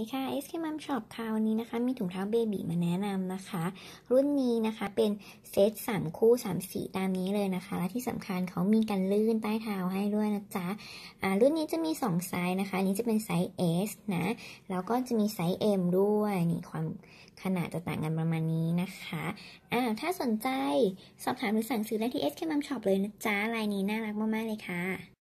ดีค่ะ SK Mom Shop ค่ะวันนี้นะคะ มีถุงเท้าเบบีมาแนะนำนะคะ รุ่นนี้นะคะเป็นเซต3คู่3สีตามนี้เลยนะคะ และที่สำคัญเขามีกันลื่นใต้เท้าให้ด้วยนะจ๊ะอ่ารุ่นนี้จะมี2ไซส์นะคะนี้จะเป็นไซส์ S นะแล้วก็จะมีไซส์ M ด้วยนี่ความขนาดจะต่างกันประมาณนี้นะคะอ่าถ้าสนใจสอบถามหรือสั่งซื้อได้ที่ SK Mom Shop เลยนะจ๊ะลายนี้น่ารักมากๆเลยค่ะ